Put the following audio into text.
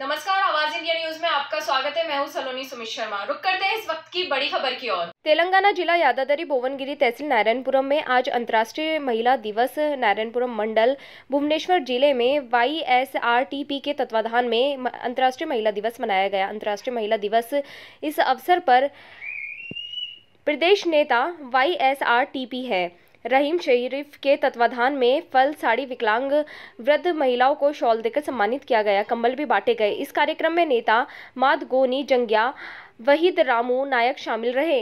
नमस्कार आवाज India news में आपका स्वागत है मैं हूं सलोनी सुमित शर्मा रुक करते हैं इस वक्त की बड़ी खबर की ओर तेलंगाना जिला यादादरी भुवनगिरी तहसील नारायणपुरम में आज अंतर्राष्ट्रीय महिला दिवस नारायणपुरम मंडल भुवनेश्वर जिले में Y S R T P के तत्वाधान में अंतर्राष्ट्रीय महिला दिवस मनाया गया अंतर्राष्ट्रीय महिला दिवस इस अवसर पर प्रदेश नेता Y S R T P है रहीम शरीफ के तत्वाधान में फल साड़ी विकलांग वृद्ध महिलाओं को शॉल देकर सम्मानित किया गया कम्बल भी बांटे गए इस कार्यक्रम में नेता मादगोनी जंगिया वहीद रामू नायक शामिल रहे